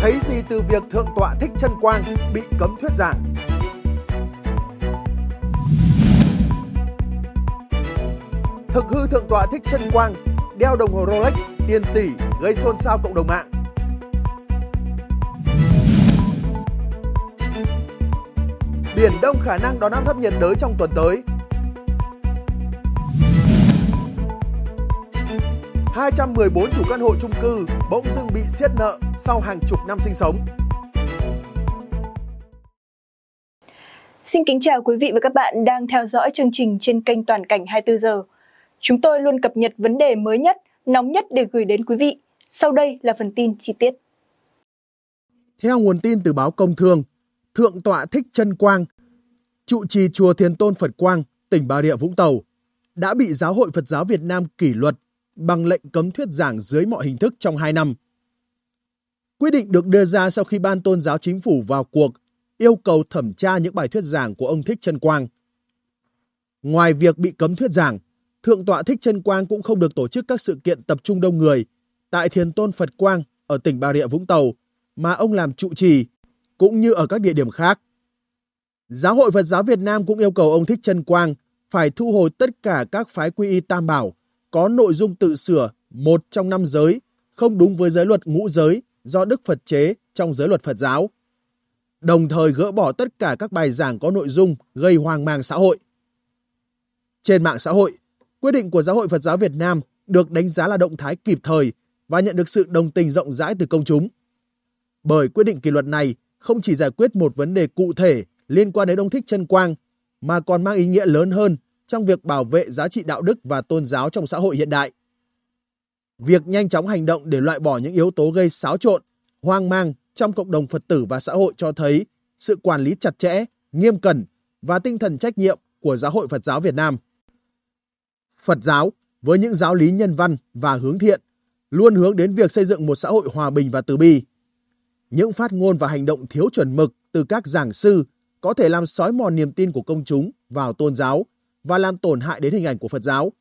Thấy gì từ việc Thượng tọa Thích chân Quang bị cấm thuyết giảng? Thực hư Thượng tọa Thích chân Quang đeo đồng hồ Rolex tiền tỷ gây xôn xao cộng đồng mạng. Biển Đông khả năng đón áp thấp nhiệt đới trong tuần tới 214 chủ căn hộ chung cư bỗng dưng bị siết nợ sau hàng chục năm sinh sống. Xin kính chào quý vị và các bạn đang theo dõi chương trình trên kênh Toàn cảnh 24 giờ. Chúng tôi luôn cập nhật vấn đề mới nhất, nóng nhất để gửi đến quý vị. Sau đây là phần tin chi tiết. Theo nguồn tin từ báo Công Thương, Thượng tọa Thích chân Quang, trụ trì chùa Thiền Tôn Phật Quang, tỉnh Bà Rịa Vũng Tàu, đã bị Giáo hội Phật giáo Việt Nam kỷ luật bằng lệnh cấm thuyết giảng dưới mọi hình thức trong 2 năm. Quyết định được đưa ra sau khi Ban Tôn giáo Chính phủ vào cuộc yêu cầu thẩm tra những bài thuyết giảng của ông Thích Trân Quang. Ngoài việc bị cấm thuyết giảng, Thượng tọa Thích Trân Quang cũng không được tổ chức các sự kiện tập trung đông người tại Thiền Tôn Phật Quang ở tỉnh Bà Rịa Vũng Tàu mà ông làm trụ trì, cũng như ở các địa điểm khác. Giáo hội Phật giáo Việt Nam cũng yêu cầu ông Thích Trân Quang phải thu hồi tất cả các phái quy y tam bảo có nội dung tự sửa một trong năm giới, không đúng với giới luật ngũ giới do Đức Phật chế trong giới luật Phật giáo. Đồng thời gỡ bỏ tất cả các bài giảng có nội dung gây hoang mang xã hội. Trên mạng xã hội, quyết định của Giáo hội Phật giáo Việt Nam được đánh giá là động thái kịp thời và nhận được sự đồng tình rộng rãi từ công chúng. Bởi quyết định kỷ luật này không chỉ giải quyết một vấn đề cụ thể liên quan đến ông Thích chân Quang mà còn mang ý nghĩa lớn hơn trong việc bảo vệ giá trị đạo đức và tôn giáo trong xã hội hiện đại. Việc nhanh chóng hành động để loại bỏ những yếu tố gây xáo trộn, hoang mang trong cộng đồng Phật tử và xã hội cho thấy sự quản lý chặt chẽ, nghiêm cẩn và tinh thần trách nhiệm của Giáo hội Phật giáo Việt Nam. Phật giáo với những giáo lý nhân văn và hướng thiện luôn hướng đến việc xây dựng một xã hội hòa bình và từ bi. Những phát ngôn và hành động thiếu chuẩn mực từ các giảng sư có thể làm sói mòn niềm tin của công chúng vào tôn giáo và làm tổn hại đến hình ảnh của Phật giáo.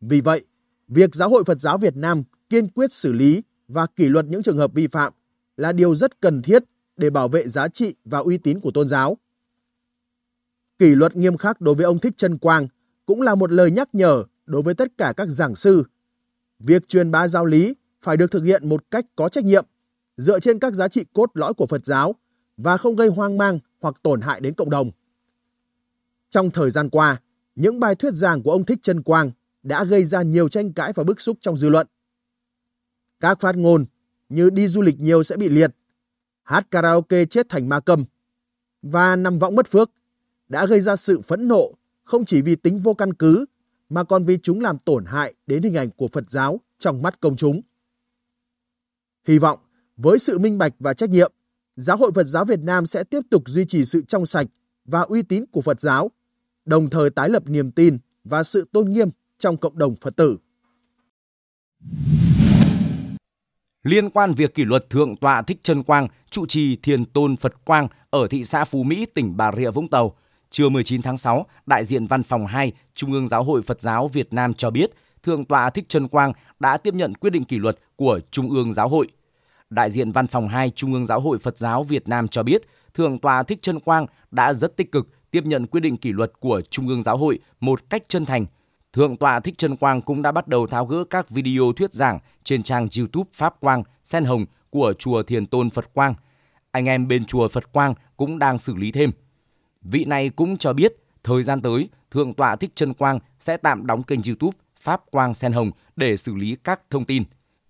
Vì vậy, việc Giáo hội Phật giáo Việt Nam kiên quyết xử lý và kỷ luật những trường hợp vi phạm là điều rất cần thiết để bảo vệ giá trị và uy tín của tôn giáo. Kỷ luật nghiêm khắc đối với ông Thích Trân Quang cũng là một lời nhắc nhở đối với tất cả các giảng sư. Việc truyền bá giáo lý phải được thực hiện một cách có trách nhiệm, dựa trên các giá trị cốt lõi của Phật giáo và không gây hoang mang hoặc tổn hại đến cộng đồng. Trong thời gian qua, những bài thuyết giảng của ông Thích Trân Quang đã gây ra nhiều tranh cãi và bức xúc trong dư luận. Các phát ngôn như đi du lịch nhiều sẽ bị liệt, hát karaoke chết thành ma cầm và nằm võng mất phước đã gây ra sự phẫn nộ không chỉ vì tính vô căn cứ mà còn vì chúng làm tổn hại đến hình ảnh của Phật giáo trong mắt công chúng. Hy vọng với sự minh bạch và trách nhiệm, Giáo hội Phật giáo Việt Nam sẽ tiếp tục duy trì sự trong sạch và uy tín của Phật giáo đồng thời tái lập niềm tin và sự tôn nghiêm trong cộng đồng Phật tử. Liên quan việc kỷ luật Thượng tọa Thích Trân Quang, trụ trì Thiền Tôn Phật Quang ở thị xã Phú Mỹ, tỉnh Bà Rịa Vũng Tàu, trưa 19 tháng 6, đại diện Văn phòng 2 Trung ương Giáo hội Phật giáo Việt Nam cho biết, Thượng tọa Thích Trân Quang đã tiếp nhận quyết định kỷ luật của Trung ương Giáo hội. Đại diện Văn phòng 2 Trung ương Giáo hội Phật giáo Việt Nam cho biết, Thượng tọa Thích Trân Quang đã rất tích cực tiếp nhận quyết định kỷ luật của Trung ương Giáo hội một cách chân thành. Thượng tọa Thích Trân Quang cũng đã bắt đầu tháo gỡ các video thuyết giảng trên trang YouTube Pháp Quang, Sen Hồng của chùa Thiền Tôn Phật Quang. Anh em bên chùa Phật Quang cũng đang xử lý thêm. Vị này cũng cho biết thời gian tới, Thượng tọa Thích Trân Quang sẽ tạm đóng kênh YouTube Pháp Quang Sen Hồng để xử lý các thông tin.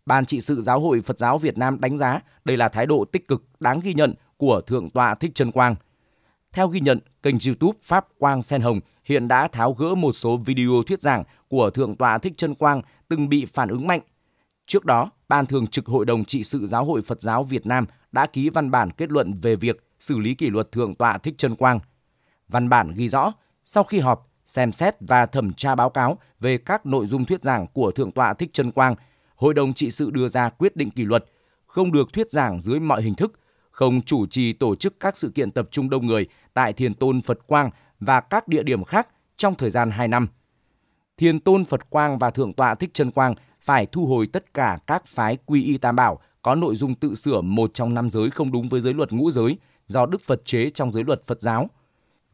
Ban trị sự Giáo hội Phật giáo Việt Nam đánh giá đây là thái độ tích cực đáng ghi nhận của Thượng tọa Thích Trân Quang – theo ghi nhận, kênh YouTube Pháp Quang Sen Hồng hiện đã tháo gỡ một số video thuyết giảng của Thượng tọa Thích chân Quang từng bị phản ứng mạnh. Trước đó, Ban Thường trực Hội đồng Trị sự Giáo hội Phật giáo Việt Nam đã ký văn bản kết luận về việc xử lý kỷ luật Thượng tọa Thích chân Quang. Văn bản ghi rõ, sau khi họp, xem xét và thẩm tra báo cáo về các nội dung thuyết giảng của Thượng tọa Thích chân Quang, Hội đồng trị sự đưa ra quyết định kỷ luật, không được thuyết giảng dưới mọi hình thức không chủ trì tổ chức các sự kiện tập trung đông người tại Thiền Tôn Phật Quang và các địa điểm khác trong thời gian 2 năm. Thiền Tôn Phật Quang và Thượng tọa Thích Trân Quang phải thu hồi tất cả các phái quy y tam bảo có nội dung tự sửa một trong năm giới không đúng với giới luật ngũ giới do Đức Phật chế trong giới luật Phật giáo.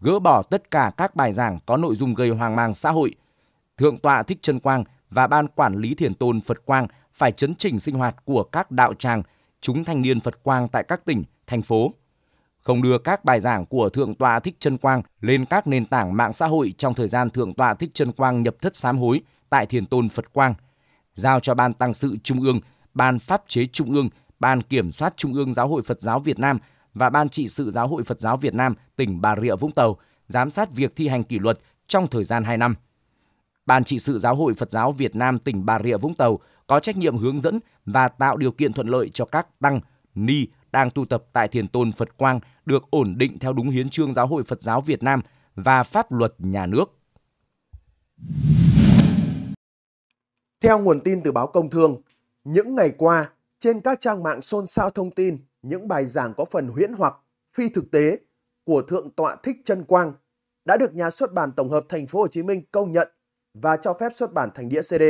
Gỡ bỏ tất cả các bài giảng có nội dung gây hoang mang xã hội. Thượng tọa Thích Trân Quang và Ban Quản lý Thiền Tôn Phật Quang phải chấn chỉnh sinh hoạt của các đạo tràng – chúng thanh niên Phật Quang tại các tỉnh, thành phố. Không đưa các bài giảng của Thượng tọa Thích Trân Quang lên các nền tảng mạng xã hội trong thời gian Thượng tọa Thích Trân Quang nhập thất sám hối tại Thiền Tôn Phật Quang. Giao cho Ban Tăng sự Trung ương, Ban Pháp chế Trung ương, Ban Kiểm soát Trung ương Giáo hội Phật giáo Việt Nam và Ban trị sự Giáo hội Phật giáo Việt Nam tỉnh Bà Rịa Vũng Tàu giám sát việc thi hành kỷ luật trong thời gian 2 năm. Ban trị sự Giáo hội Phật giáo Việt Nam tỉnh Bà Rịa Vũng Tàu có trách nhiệm hướng dẫn và tạo điều kiện thuận lợi cho các tăng, ni đang tu tập tại Thiền Tôn Phật Quang được ổn định theo đúng hiến trương Giáo hội Phật giáo Việt Nam và pháp luật nhà nước. Theo nguồn tin từ báo Công Thương, những ngày qua, trên các trang mạng xôn xao thông tin những bài giảng có phần huyễn hoặc, phi thực tế của Thượng tọa Thích Trân Quang đã được nhà xuất bản tổng hợp Thành phố Hồ Chí Minh công nhận và cho phép xuất bản thành đĩa CD.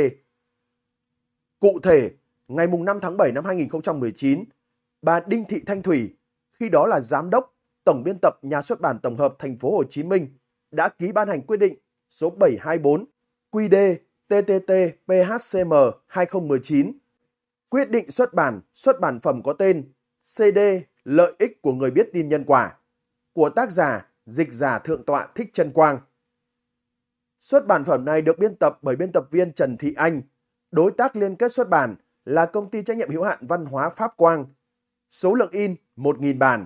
Cụ thể, ngày 5 tháng 7 năm 2019, bà Đinh Thị Thanh Thủy, khi đó là giám đốc, tổng biên tập nhà xuất bản tổng hợp thành phố Hồ Chí Minh, đã ký ban hành quyết định số 724 QĐ TTT PHCM 2019 quyết định xuất bản xuất bản phẩm có tên CD Lợi ích của người biết tin nhân quả của tác giả dịch giả thượng tọa Thích Trân Quang. Xuất bản phẩm này được biên tập bởi biên tập viên Trần Thị Anh, Đối tác liên kết xuất bản là công ty trách nhiệm hữu hạn văn hóa Pháp Quang. Số lượng in 1.000 bản.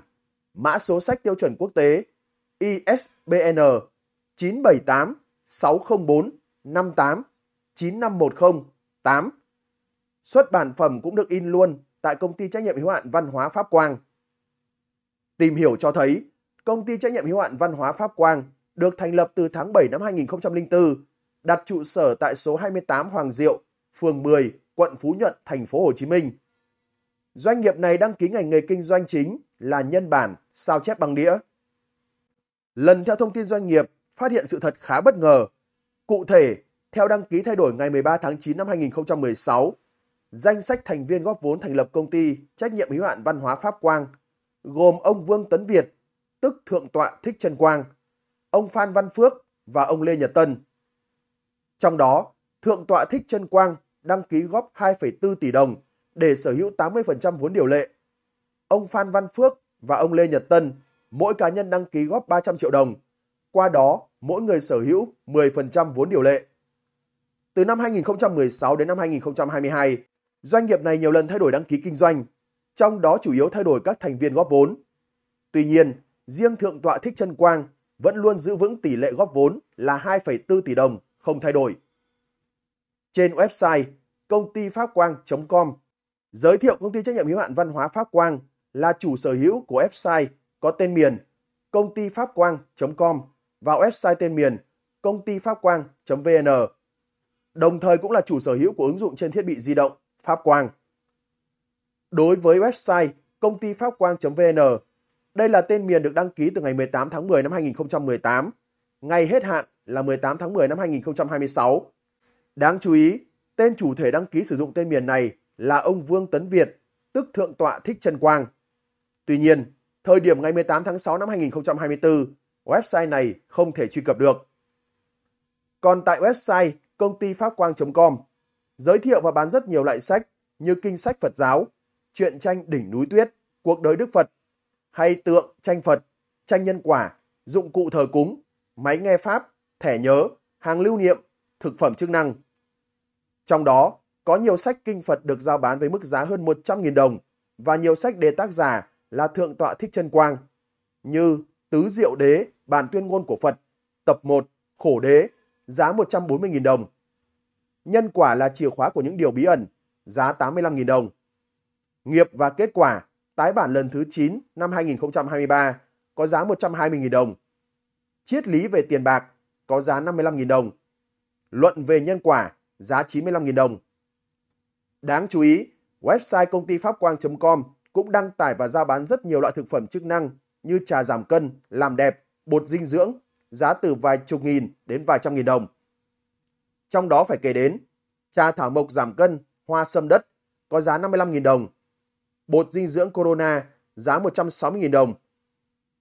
Mã số sách tiêu chuẩn quốc tế ISBN 978 604 58 9510 8. Xuất bản phẩm cũng được in luôn tại công ty trách nhiệm hữu hạn Văn hóa Pháp Quang. Tìm hiểu cho thấy, công ty trách nhiệm hữu hạn Văn hóa Pháp Quang được thành lập từ tháng 7 năm 2004, đặt trụ sở tại số 28 Hoàng Diệu, phường 10, quận Phú Nhuận, thành phố Hồ Chí Minh. Doanh nghiệp này đăng ký ngành nghề kinh doanh chính là nhân bản, sao chép bằng đĩa. Lần theo thông tin doanh nghiệp, phát hiện sự thật khá bất ngờ. Cụ thể, theo đăng ký thay đổi ngày 13 tháng 9 năm 2016, danh sách thành viên góp vốn thành lập công ty trách nhiệm hữu hạn văn hóa Pháp Quang gồm ông Vương Tấn Việt, tức Thượng tọa Thích Trần Quang, ông Phan Văn Phước và ông Lê Nhật Tân. Trong đó, Thượng tọa Thích Trân Quang đăng ký góp 2,4 tỷ đồng để sở hữu 80% vốn điều lệ. Ông Phan Văn Phước và ông Lê Nhật Tân, mỗi cá nhân đăng ký góp 300 triệu đồng. Qua đó, mỗi người sở hữu 10% vốn điều lệ. Từ năm 2016 đến năm 2022, doanh nghiệp này nhiều lần thay đổi đăng ký kinh doanh, trong đó chủ yếu thay đổi các thành viên góp vốn. Tuy nhiên, riêng Thượng tọa Thích Trân Quang vẫn luôn giữ vững tỷ lệ góp vốn là 2,4 tỷ đồng, không thay đổi trên website công ty pháp quang.com. Giới thiệu công ty trách nhiệm hữu hạn văn hóa Pháp Quang là chủ sở hữu của website có tên miền công ty pháp quang.com và website tên miền công ty pháp quang.vn. Đồng thời cũng là chủ sở hữu của ứng dụng trên thiết bị di động Pháp Quang. Đối với website công ty pháp quang.vn, đây là tên miền được đăng ký từ ngày 18 tháng 10 năm 2018, ngày hết hạn là 18 tháng 10 năm 2026 Đáng chú ý, tên chủ thể đăng ký sử dụng tên miền này là ông Vương Tấn Việt, tức Thượng tọa Thích Trần Quang. Tuy nhiên, thời điểm ngày 18 tháng 6 năm 2024, website này không thể truy cập được. Còn tại website công ty pháp quang.com, giới thiệu và bán rất nhiều loại sách như kinh sách Phật giáo, truyện tranh đỉnh núi tuyết, cuộc đời Đức Phật, hay tượng, tranh Phật, tranh nhân quả, dụng cụ thờ cúng, máy nghe Pháp, thẻ nhớ, hàng lưu niệm, thực phẩm chức năng. Trong đó, có nhiều sách kinh Phật được giao bán với mức giá hơn 100.000 đồng và nhiều sách đề tác giả là Thượng tọa Thích Chân Quang như Tứ Diệu Đế, Bản Tuyên Ngôn của Phật, tập 1, Khổ Đế, giá 140.000 đồng. Nhân quả là chìa khóa của những điều bí ẩn, giá 85.000 đồng. Nghiệp và kết quả, tái bản lần thứ 9 năm 2023 có giá 120.000 đồng. Triết lý về tiền bạc có giá 55.000 đồng. Luận về nhân quả giá 95.000 đồng. Đáng chú ý, website công ty pháp quang.com cũng đăng tải và giao bán rất nhiều loại thực phẩm chức năng như trà giảm cân, làm đẹp, bột dinh dưỡng, giá từ vài chục nghìn đến vài trăm nghìn đồng. Trong đó phải kể đến trà thảo mộc giảm cân, hoa sâm đất có giá 55.000 đồng, bột dinh dưỡng Corona giá 160.000 đồng,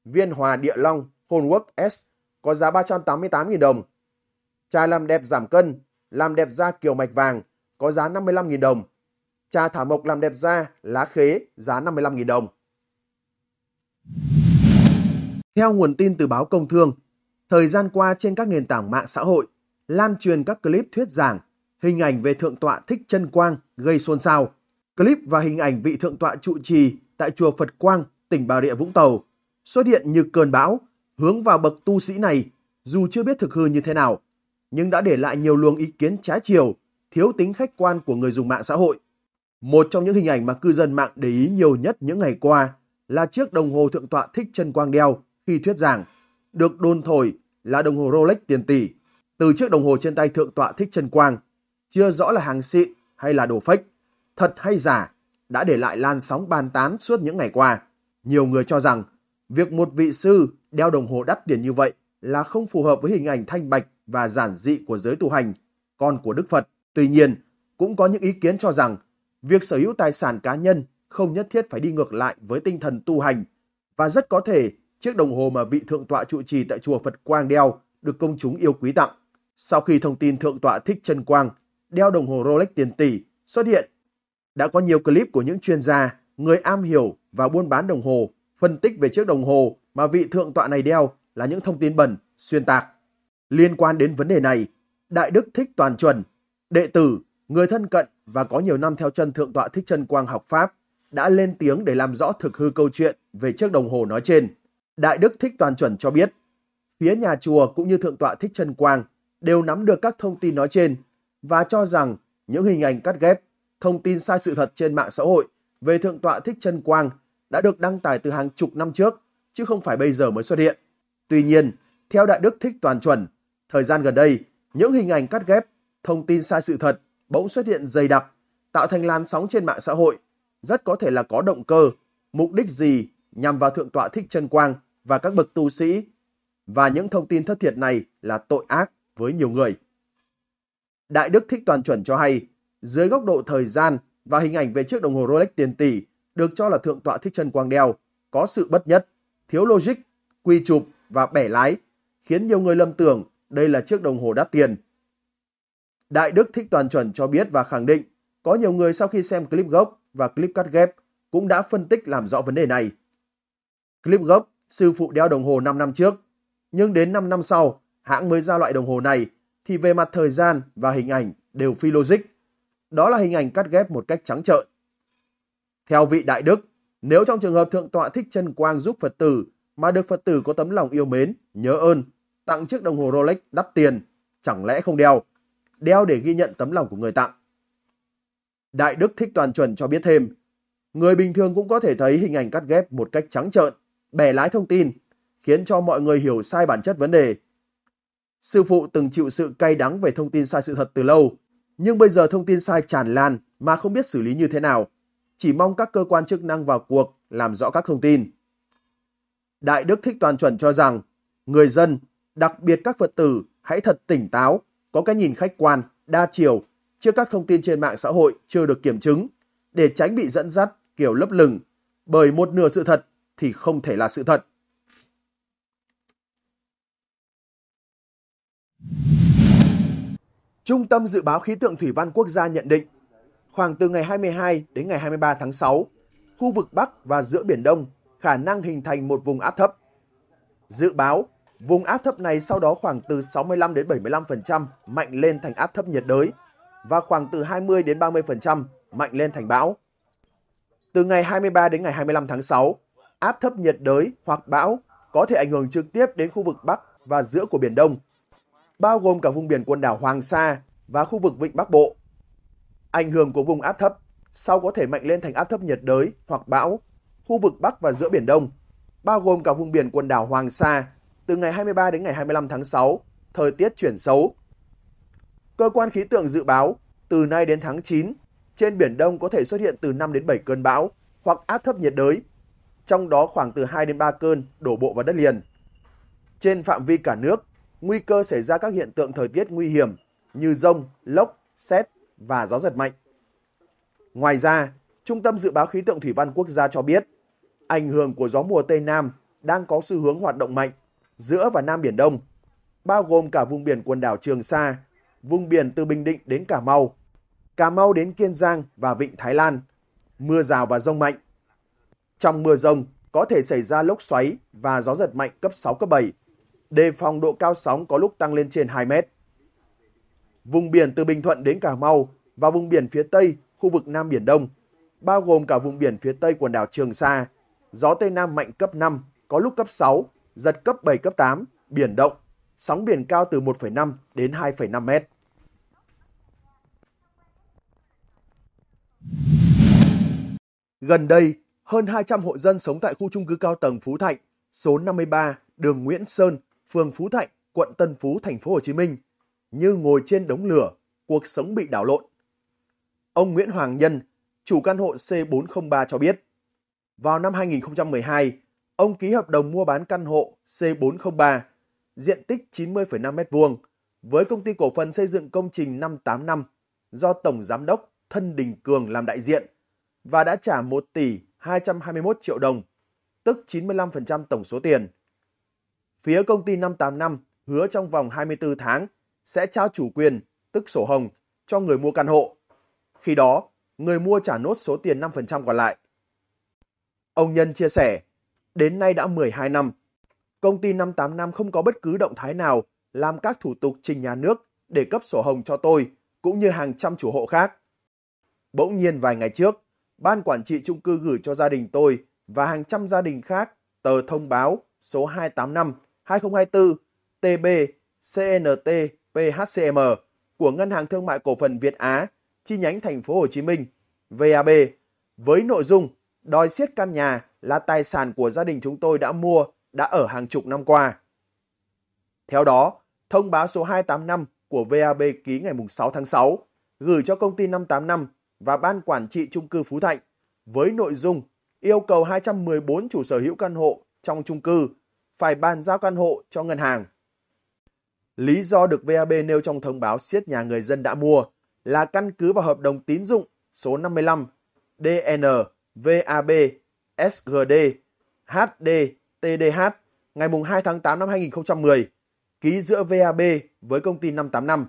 viên hòa địa long Holwork S có giá 388.000 đồng, trà làm đẹp giảm cân làm đẹp da kiểu mạch vàng có giá 55.000 đồng. Trà thảo mộc làm đẹp da lá khế giá 55.000 đồng. Theo nguồn tin từ báo Công Thương, thời gian qua trên các nền tảng mạng xã hội lan truyền các clip thuyết giảng, hình ảnh về thượng tọa Thích Chân Quang gây xôn xao. Clip và hình ảnh vị thượng tọa trụ trì tại chùa Phật Quang, tỉnh Bà Rịa Vũng Tàu xuất hiện như cơn bão hướng vào bậc tu sĩ này dù chưa biết thực hư như thế nào nhưng đã để lại nhiều luồng ý kiến trái chiều, thiếu tính khách quan của người dùng mạng xã hội. Một trong những hình ảnh mà cư dân mạng để ý nhiều nhất những ngày qua là chiếc đồng hồ thượng tọa thích chân quang đeo khi thuyết giảng, được đồn thổi là đồng hồ Rolex tiền tỷ. Từ chiếc đồng hồ trên tay thượng tọa thích chân quang, chưa rõ là hàng xịn hay là đồ fake, thật hay giả, đã để lại lan sóng bàn tán suốt những ngày qua. Nhiều người cho rằng, việc một vị sư đeo đồng hồ đắt tiền như vậy là không phù hợp với hình ảnh thanh bạch và giản dị của giới tu hành, con của Đức Phật. Tuy nhiên, cũng có những ý kiến cho rằng việc sở hữu tài sản cá nhân không nhất thiết phải đi ngược lại với tinh thần tu hành và rất có thể chiếc đồng hồ mà vị thượng tọa trụ trì tại chùa Phật Quang đeo được công chúng yêu quý tặng. Sau khi thông tin thượng tọa thích Trân Quang đeo đồng hồ Rolex tiền tỷ xuất hiện, đã có nhiều clip của những chuyên gia, người am hiểu và buôn bán đồng hồ phân tích về chiếc đồng hồ mà vị thượng tọa này đeo là những thông tin bẩn, xuyên tạc. Liên quan đến vấn đề này, Đại Đức Thích Toàn Chuẩn, đệ tử, người thân cận và có nhiều năm theo chân Thượng tọa Thích Trân Quang học Pháp, đã lên tiếng để làm rõ thực hư câu chuyện về chiếc đồng hồ nói trên. Đại Đức Thích Toàn Chuẩn cho biết, phía nhà chùa cũng như Thượng tọa Thích Trân Quang đều nắm được các thông tin nói trên và cho rằng những hình ảnh cắt ghép, thông tin sai sự thật trên mạng xã hội về Thượng tọa Thích Trân Quang đã được đăng tải từ hàng chục năm trước, chứ không phải bây giờ mới xuất hiện. Tuy nhiên, theo Đại Đức Thích Toàn Chuẩn, Thời gian gần đây, những hình ảnh cắt ghép, thông tin sai sự thật bỗng xuất hiện dày đặc, tạo thành làn sóng trên mạng xã hội, rất có thể là có động cơ, mục đích gì nhằm vào thượng tọa thích chân quang và các bậc tu sĩ. Và những thông tin thất thiệt này là tội ác với nhiều người. Đại Đức Thích Toàn Chuẩn cho hay, dưới góc độ thời gian và hình ảnh về chiếc đồng hồ Rolex tiền tỷ được cho là thượng tọa thích chân quang đeo, có sự bất nhất, thiếu logic, quy chụp và bẻ lái, khiến nhiều người lầm tưởng đây là chiếc đồng hồ đắt tiền. Đại Đức Thích Toàn Chuẩn cho biết và khẳng định có nhiều người sau khi xem clip gốc và clip cắt ghép cũng đã phân tích làm rõ vấn đề này. Clip gốc, sư phụ đeo đồng hồ 5 năm trước, nhưng đến 5 năm sau, hãng mới ra loại đồng hồ này thì về mặt thời gian và hình ảnh đều phi logic. Đó là hình ảnh cắt ghép một cách trắng trợn. Theo vị đại đức, nếu trong trường hợp thượng tọa thích chân quang giúp Phật tử mà được Phật tử có tấm lòng yêu mến, nhớ ơn tặng chiếc đồng hồ Rolex đắt tiền, chẳng lẽ không đeo? Đeo để ghi nhận tấm lòng của người tặng. Đại Đức Thích Toàn Chuẩn cho biết thêm, người bình thường cũng có thể thấy hình ảnh cắt ghép một cách trắng trợn, bẻ lái thông tin, khiến cho mọi người hiểu sai bản chất vấn đề. Sư phụ từng chịu sự cay đắng về thông tin sai sự thật từ lâu, nhưng bây giờ thông tin sai tràn lan mà không biết xử lý như thế nào. Chỉ mong các cơ quan chức năng vào cuộc làm rõ các thông tin. Đại Đức Thích Toàn Chuẩn cho rằng, người dân đặc biệt các Phật tử hãy thật tỉnh táo, có cái nhìn khách quan, đa chiều trước các thông tin trên mạng xã hội chưa được kiểm chứng để tránh bị dẫn dắt kiểu lấp lửng bởi một nửa sự thật thì không thể là sự thật. Trung tâm Dự báo Khí tượng Thủy văn Quốc gia nhận định, khoảng từ ngày 22 đến ngày 23 tháng 6, khu vực Bắc và giữa Biển Đông khả năng hình thành một vùng áp thấp. Dự báo Vùng áp thấp này sau đó khoảng từ 65 đến 75% mạnh lên thành áp thấp nhiệt đới và khoảng từ 20 đến 30% mạnh lên thành bão. Từ ngày 23 đến ngày 25 tháng 6, áp thấp nhiệt đới hoặc bão có thể ảnh hưởng trực tiếp đến khu vực Bắc và giữa của Biển Đông, bao gồm cả vùng biển quần đảo Hoàng Sa và khu vực Vịnh Bắc Bộ. Ảnh hưởng của vùng áp thấp sau có thể mạnh lên thành áp thấp nhiệt đới hoặc bão, khu vực Bắc và giữa Biển Đông, bao gồm cả vùng biển quần đảo Hoàng Sa từ ngày 23 đến ngày 25 tháng 6, thời tiết chuyển xấu. Cơ quan khí tượng dự báo, từ nay đến tháng 9, trên Biển Đông có thể xuất hiện từ 5 đến 7 cơn bão hoặc áp thấp nhiệt đới, trong đó khoảng từ 2 đến 3 cơn đổ bộ vào đất liền. Trên phạm vi cả nước, nguy cơ xảy ra các hiện tượng thời tiết nguy hiểm như rông, lốc, xét và gió giật mạnh. Ngoài ra, Trung tâm Dự báo Khí tượng Thủy văn Quốc gia cho biết, ảnh hưởng của gió mùa Tây Nam đang có xu hướng hoạt động mạnh giữa và Nam Biển Đông, bao gồm cả vùng biển quần đảo Trường Sa, vùng biển từ Bình Định đến Cà Mau, Cà Mau đến Kiên Giang và Vịnh Thái Lan, mưa rào và rông mạnh. Trong mưa rông có thể xảy ra lốc xoáy và gió giật mạnh cấp 6, cấp 7, đề phòng độ cao sóng có lúc tăng lên trên 2 mét. Vùng biển từ Bình Thuận đến Cà Mau và vùng biển phía Tây, khu vực Nam Biển Đông, bao gồm cả vùng biển phía Tây quần đảo Trường Sa, gió Tây Nam mạnh cấp 5, có lúc cấp 6, giật cấp 7, cấp 8, biển động, sóng biển cao từ 1,5 đến 2,5 mét. Gần đây, hơn 200 hộ dân sống tại khu trung cư cao tầng Phú Thạnh, số 53, đường Nguyễn Sơn, phường Phú Thạnh, quận Tân Phú, thành phố Hồ Chí Minh, như ngồi trên đống lửa, cuộc sống bị đảo lộn. Ông Nguyễn Hoàng Nhân, chủ căn hộ C403 cho biết, vào năm 2012, ông ký hợp đồng mua bán căn hộ C403, diện tích 90,5m2 với công ty cổ phần xây dựng công trình 585 do Tổng Giám đốc Thân Đình Cường làm đại diện và đã trả 1 tỷ 221 triệu đồng, tức 95% tổng số tiền. Phía công ty 585 hứa trong vòng 24 tháng sẽ trao chủ quyền, tức sổ hồng, cho người mua căn hộ. Khi đó, người mua trả nốt số tiền 5% còn lại. Ông Nhân chia sẻ, Đến nay đã 12 năm. Công ty 58 năm không có bất cứ động thái nào làm các thủ tục trình nhà nước để cấp sổ hồng cho tôi, cũng như hàng trăm chủ hộ khác. Bỗng nhiên vài ngày trước, Ban Quản trị Trung cư gửi cho gia đình tôi và hàng trăm gia đình khác tờ thông báo số 285-2024-TB-CNT-PHCM của Ngân hàng Thương mại Cổ phần Việt Á chi nhánh thành phố Hồ Chí Minh VAB với nội dung đòi siết căn nhà là tài sản của gia đình chúng tôi đã mua, đã ở hàng chục năm qua. Theo đó, thông báo số 285 của VAB ký ngày 6 tháng 6 gửi cho công ty 585 và Ban Quản trị Trung cư Phú Thạnh với nội dung yêu cầu 214 chủ sở hữu căn hộ trong trung cư phải bàn giao căn hộ cho ngân hàng. Lý do được VAB nêu trong thông báo siết nhà người dân đã mua là căn cứ vào hợp đồng tín dụng số 55 DN VAB SGD, HD, TDH ngày 2 tháng 8 năm 2010 ký giữa VAB với công ty 585.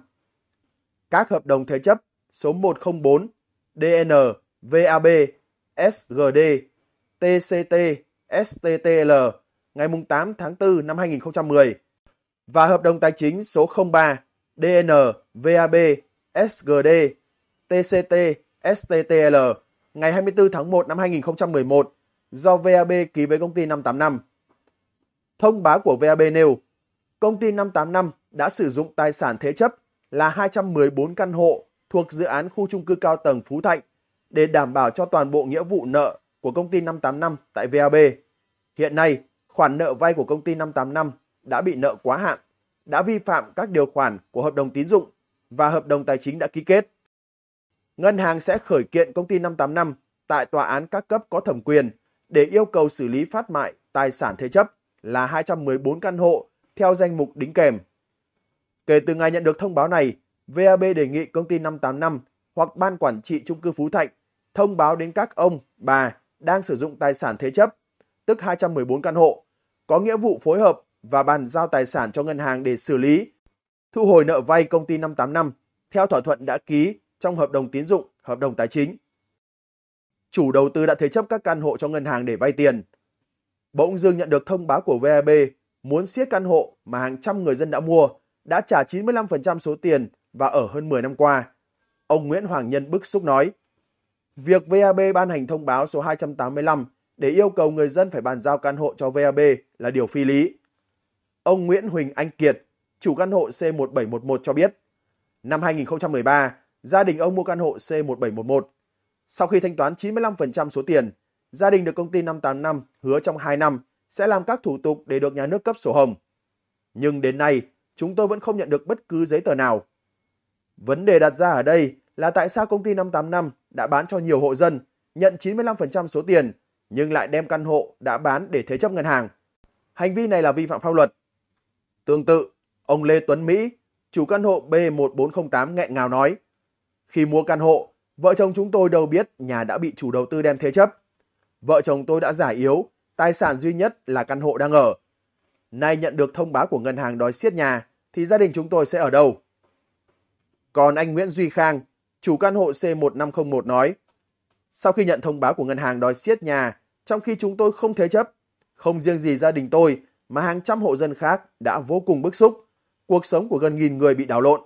Các hợp đồng thế chấp số 104, DN, VAB, SGD, TCT, STTL ngày 8 tháng 4 năm 2010 và hợp đồng tài chính số 03, DN, VAB, SGD, TCT, STTL ngày 24 tháng 1 năm 2011 do VAB ký với công ty 585. Thông báo của VAB nêu, công ty 585 đã sử dụng tài sản thế chấp là 214 căn hộ thuộc dự án khu trung cư cao tầng Phú Thạnh để đảm bảo cho toàn bộ nghĩa vụ nợ của công ty 585 tại VAB. Hiện nay, khoản nợ vay của công ty 585 đã bị nợ quá hạn, đã vi phạm các điều khoản của hợp đồng tín dụng và hợp đồng tài chính đã ký kết. Ngân hàng sẽ khởi kiện công ty 585 tại tòa án các cấp có thẩm quyền để yêu cầu xử lý phát mại tài sản thế chấp là 214 căn hộ theo danh mục đính kèm. Kể từ ngày nhận được thông báo này, VAB đề nghị công ty 585 hoặc ban quản trị trung cư Phú Thạnh thông báo đến các ông, bà đang sử dụng tài sản thế chấp, tức 214 căn hộ, có nghĩa vụ phối hợp và bàn giao tài sản cho ngân hàng để xử lý, thu hồi nợ vay công ty 585 theo thỏa thuận đã ký trong hợp đồng tín dụng, hợp đồng tài chính chủ đầu tư đã thế chấp các căn hộ cho ngân hàng để vay tiền. Bỗng dưng nhận được thông báo của VAB muốn siết căn hộ mà hàng trăm người dân đã mua, đã trả 95% số tiền và ở hơn 10 năm qua. Ông Nguyễn Hoàng Nhân bức xúc nói, việc VAB ban hành thông báo số 285 để yêu cầu người dân phải bàn giao căn hộ cho VAB là điều phi lý. Ông Nguyễn Huỳnh Anh Kiệt, chủ căn hộ C1711 cho biết, năm 2013, gia đình ông mua căn hộ C1711 sau khi thanh toán 95% số tiền, gia đình được công ty 585 hứa trong 2 năm sẽ làm các thủ tục để được nhà nước cấp sổ hồng. Nhưng đến nay, chúng tôi vẫn không nhận được bất cứ giấy tờ nào. Vấn đề đặt ra ở đây là tại sao công ty 585 đã bán cho nhiều hộ dân, nhận 95% số tiền, nhưng lại đem căn hộ đã bán để thế chấp ngân hàng. Hành vi này là vi phạm pháp luật. Tương tự, ông Lê Tuấn Mỹ, chủ căn hộ B1408 nghẹn ngào nói, khi mua căn hộ, Vợ chồng chúng tôi đâu biết nhà đã bị chủ đầu tư đem thế chấp. Vợ chồng tôi đã giải yếu, tài sản duy nhất là căn hộ đang ở. Nay nhận được thông báo của ngân hàng đòi siết nhà, thì gia đình chúng tôi sẽ ở đâu? Còn anh Nguyễn Duy Khang, chủ căn hộ C1501 nói, sau khi nhận thông báo của ngân hàng đòi siết nhà, trong khi chúng tôi không thế chấp, không riêng gì gia đình tôi mà hàng trăm hộ dân khác đã vô cùng bức xúc, cuộc sống của gần nghìn người bị đảo lộn.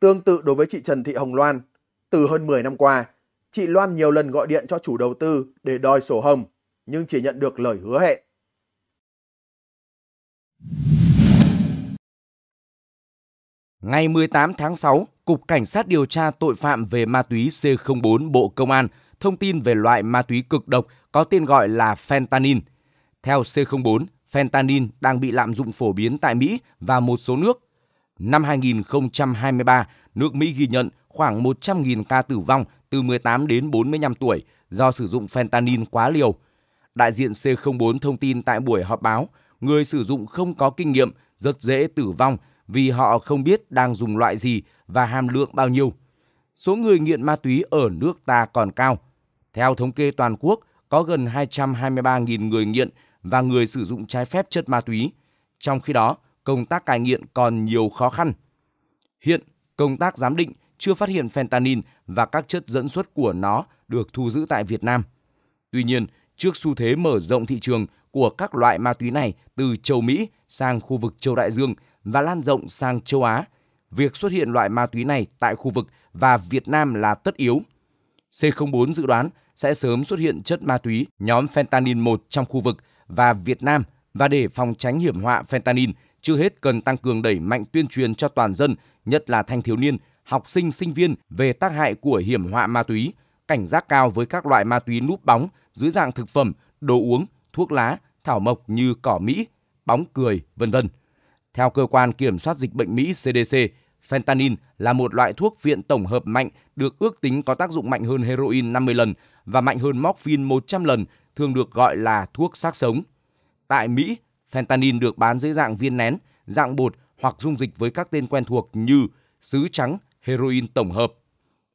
Tương tự đối với chị Trần Thị Hồng Loan, từ hơn 10 năm qua, chị Loan nhiều lần gọi điện cho chủ đầu tư để đòi sổ hồng, nhưng chỉ nhận được lời hứa hẹn. Ngày 18 tháng 6, Cục Cảnh sát điều tra tội phạm về ma túy C04 Bộ Công an thông tin về loại ma túy cực độc có tên gọi là fentanyl. Theo C04, fentanyl đang bị lạm dụng phổ biến tại Mỹ và một số nước. Năm 2023, nước Mỹ ghi nhận khoảng 100.000 ca tử vong từ 18 đến 45 tuổi do sử dụng fentanyl quá liều. Đại diện C04 thông tin tại buổi họp báo, người sử dụng không có kinh nghiệm rất dễ tử vong vì họ không biết đang dùng loại gì và hàm lượng bao nhiêu. Số người nghiện ma túy ở nước ta còn cao. Theo thống kê toàn quốc, có gần 223.000 người nghiện và người sử dụng trái phép chất ma túy. Trong khi đó, công tác cai nghiện còn nhiều khó khăn. Hiện, công tác giám định chưa phát hiện fentanyl và các chất dẫn xuất của nó được thu giữ tại Việt Nam. Tuy nhiên, trước xu thế mở rộng thị trường của các loại ma túy này từ châu Mỹ sang khu vực châu Đại Dương và lan rộng sang châu Á, việc xuất hiện loại ma túy này tại khu vực và Việt Nam là tất yếu. C04 dự đoán sẽ sớm xuất hiện chất ma túy nhóm fentanyl 1 trong khu vực và Việt Nam và để phòng tránh hiểm họa fentanyl chưa hết cần tăng cường đẩy mạnh tuyên truyền cho toàn dân, nhất là thanh thiếu niên, học sinh sinh viên về tác hại của hiểm họa ma túy, cảnh giác cao với các loại ma túy núp bóng dưới dạng thực phẩm, đồ uống, thuốc lá, thảo mộc như cỏ Mỹ, bóng cười, vân vân. Theo cơ quan kiểm soát dịch bệnh Mỹ CDC, fentanyl là một loại thuốc viện tổng hợp mạnh được ước tính có tác dụng mạnh hơn heroin 50 lần và mạnh hơn morphine 100 lần, thường được gọi là thuốc xác sống. Tại Mỹ, Fentanyl được bán dưới dạng viên nén, dạng bột hoặc dung dịch với các tên quen thuộc như sứ trắng, heroin tổng hợp.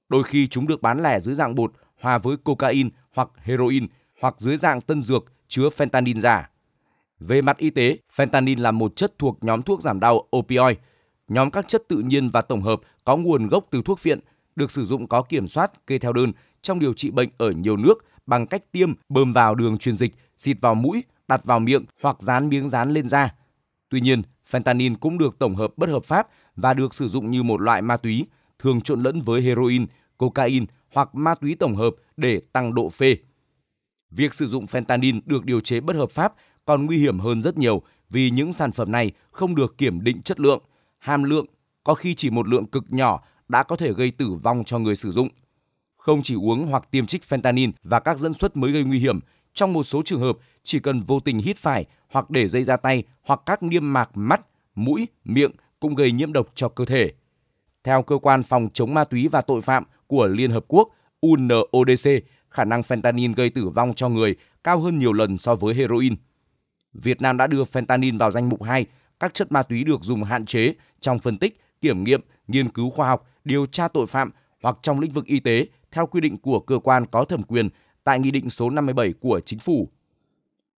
Đôi khi chúng được bán lẻ dưới dạng bột hòa với cocaine hoặc heroin hoặc dưới dạng tân dược chứa fentanyl giả. Về mặt y tế, fentanyl là một chất thuộc nhóm thuốc giảm đau opioid, nhóm các chất tự nhiên và tổng hợp có nguồn gốc từ thuốc phiện, được sử dụng có kiểm soát kê theo đơn trong điều trị bệnh ở nhiều nước bằng cách tiêm bơm vào đường truyền dịch, xịt vào mũi đặt vào miệng hoặc dán miếng dán lên da. Tuy nhiên, fentanyl cũng được tổng hợp bất hợp pháp và được sử dụng như một loại ma túy, thường trộn lẫn với heroin, cocaine hoặc ma túy tổng hợp để tăng độ phê. Việc sử dụng fentanyl được điều chế bất hợp pháp còn nguy hiểm hơn rất nhiều vì những sản phẩm này không được kiểm định chất lượng, hàm lượng, có khi chỉ một lượng cực nhỏ đã có thể gây tử vong cho người sử dụng. Không chỉ uống hoặc tiêm trích fentanyl và các dẫn xuất mới gây nguy hiểm, trong một số trường hợp, chỉ cần vô tình hít phải hoặc để dây ra tay hoặc các niêm mạc mắt, mũi, miệng cũng gây nhiễm độc cho cơ thể. Theo cơ quan phòng chống ma túy và tội phạm của Liên Hợp Quốc UNODC, khả năng fentanyl gây tử vong cho người cao hơn nhiều lần so với heroin. Việt Nam đã đưa fentanyl vào danh mục 2, các chất ma túy được dùng hạn chế trong phân tích, kiểm nghiệm, nghiên cứu khoa học, điều tra tội phạm hoặc trong lĩnh vực y tế theo quy định của cơ quan có thẩm quyền tại Nghị định số 57 của Chính phủ.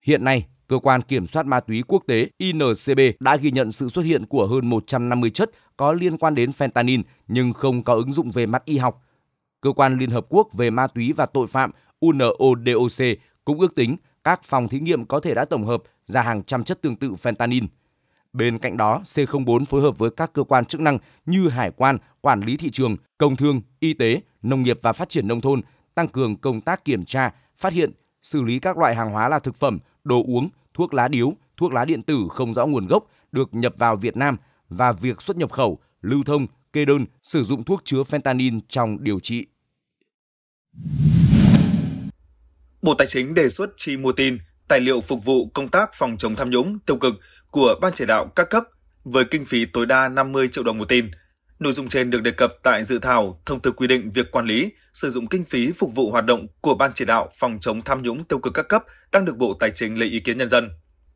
Hiện nay, Cơ quan Kiểm soát Ma túy Quốc tế INCB đã ghi nhận sự xuất hiện của hơn 150 chất có liên quan đến fentanyl nhưng không có ứng dụng về mặt y học. Cơ quan Liên Hợp Quốc về Ma túy và Tội phạm UNODOC cũng ước tính các phòng thí nghiệm có thể đã tổng hợp ra hàng trăm chất tương tự fentanyl. Bên cạnh đó, C04 phối hợp với các cơ quan chức năng như hải quan, quản lý thị trường, công thương, y tế, nông nghiệp và phát triển nông thôn tăng cường công tác kiểm tra, phát hiện, xử lý các loại hàng hóa là thực phẩm, đồ uống, thuốc lá điếu, thuốc lá điện tử không rõ nguồn gốc được nhập vào Việt Nam và việc xuất nhập khẩu, lưu thông, kê đơn sử dụng thuốc chứa fentanyl trong điều trị. Bộ Tài chính đề xuất chi mua tin, tài liệu phục vụ công tác phòng chống tham nhũng tiêu cực của Ban chỉ đạo các cấp với kinh phí tối đa 50 triệu đồng một tin – Nội dung trên được đề cập tại dự thảo thông tư quy định việc quản lý, sử dụng kinh phí phục vụ hoạt động của Ban chỉ đạo phòng chống tham nhũng tiêu cực các cấp đang được Bộ Tài chính lấy ý kiến nhân dân.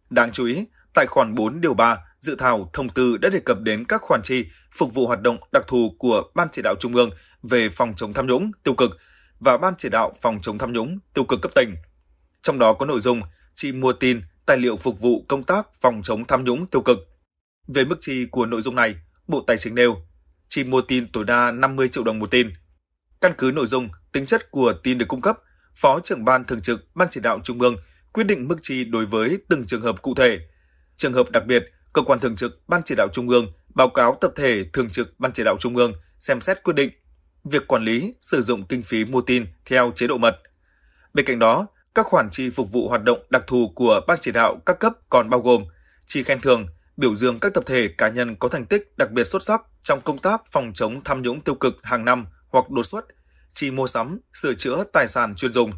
Đáng chú ý, tại khoản 4 điều 3, dự thảo thông tư đã đề cập đến các khoản chi phục vụ hoạt động đặc thù của Ban chỉ đạo Trung ương về phòng chống tham nhũng tiêu cực và Ban chỉ đạo phòng chống tham nhũng tiêu cực cấp tỉnh. Trong đó có nội dung chi mua tin, tài liệu phục vụ công tác phòng chống tham nhũng tiêu cực. Về mức chi của nội dung này, Bộ Tài chính nêu chỉ mua tin tối đa 50 triệu đồng một tin. Căn cứ nội dung, tính chất của tin được cung cấp, Phó trưởng ban thường trực Ban chỉ đạo Trung ương quyết định mức chi đối với từng trường hợp cụ thể. Trường hợp đặc biệt, cơ quan thường trực Ban chỉ đạo Trung ương báo cáo tập thể thường trực Ban chỉ đạo Trung ương xem xét quyết định việc quản lý sử dụng kinh phí mua tin theo chế độ mật. Bên cạnh đó, các khoản chi phục vụ hoạt động đặc thù của Ban chỉ đạo các cấp còn bao gồm chi khen thường, biểu dương các tập thể cá nhân có thành tích đặc biệt xuất sắc trong công tác phòng chống tham nhũng tiêu cực hàng năm hoặc đột xuất, chi mua sắm, sửa chữa tài sản chuyên dùng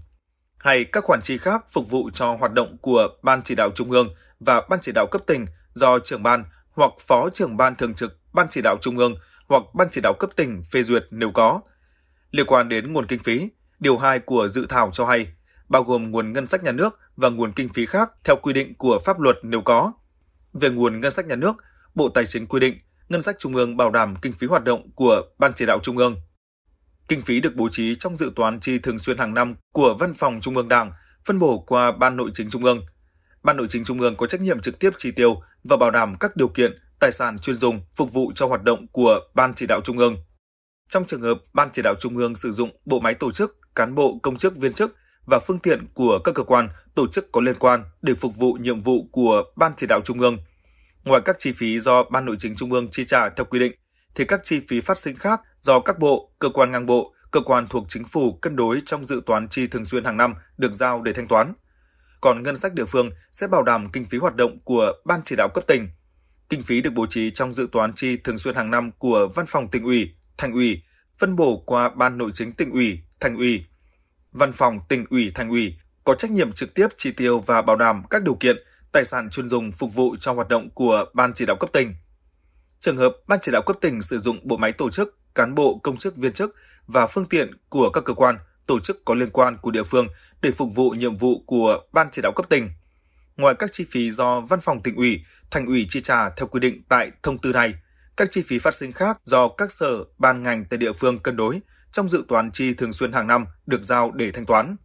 hay các khoản chi khác phục vụ cho hoạt động của Ban chỉ đạo Trung ương và Ban chỉ đạo cấp tỉnh do trưởng ban hoặc phó trưởng ban thường trực Ban chỉ đạo Trung ương hoặc Ban chỉ đạo cấp tỉnh phê duyệt nếu có. Liên quan đến nguồn kinh phí, điều 2 của dự thảo cho hay, bao gồm nguồn ngân sách nhà nước và nguồn kinh phí khác theo quy định của pháp luật nếu có. Về nguồn ngân sách nhà nước, Bộ Tài chính quy định ngân sách trung ương bảo đảm kinh phí hoạt động của Ban chỉ đạo trung ương. Kinh phí được bố trí trong dự toán chi thường xuyên hàng năm của Văn phòng Trung ương Đảng, phân bổ qua Ban Nội chính Trung ương. Ban Nội chính Trung ương có trách nhiệm trực tiếp chi tiêu và bảo đảm các điều kiện, tài sản chuyên dùng phục vụ cho hoạt động của Ban chỉ đạo Trung ương. Trong trường hợp Ban chỉ đạo Trung ương sử dụng bộ máy tổ chức, cán bộ, công chức, viên chức và phương tiện của các cơ quan, tổ chức có liên quan để phục vụ nhiệm vụ của Ban chỉ đạo Trung ương, Ngoài các chi phí do Ban Nội chính Trung ương chi trả theo quy định, thì các chi phí phát sinh khác do các bộ, cơ quan ngang bộ, cơ quan thuộc chính phủ cân đối trong dự toán chi thường xuyên hàng năm được giao để thanh toán. Còn ngân sách địa phương sẽ bảo đảm kinh phí hoạt động của Ban chỉ đạo cấp tỉnh. Kinh phí được bố trí trong dự toán chi thường xuyên hàng năm của Văn phòng tỉnh ủy, thành ủy, phân bổ qua Ban Nội chính tỉnh ủy, thành ủy. Văn phòng tỉnh ủy, thành ủy có trách nhiệm trực tiếp chi tiêu và bảo đảm các điều kiện tài sản chuyên dùng phục vụ cho hoạt động của Ban chỉ đạo cấp tỉnh. Trường hợp Ban chỉ đạo cấp tỉnh sử dụng bộ máy tổ chức, cán bộ, công chức, viên chức và phương tiện của các cơ quan, tổ chức có liên quan của địa phương để phục vụ nhiệm vụ của Ban chỉ đạo cấp tỉnh. Ngoài các chi phí do văn phòng tỉnh ủy, thành ủy chi trả theo quy định tại thông tư này, các chi phí phát sinh khác do các sở, ban ngành tại địa phương cân đối trong dự toán chi thường xuyên hàng năm được giao để thanh toán.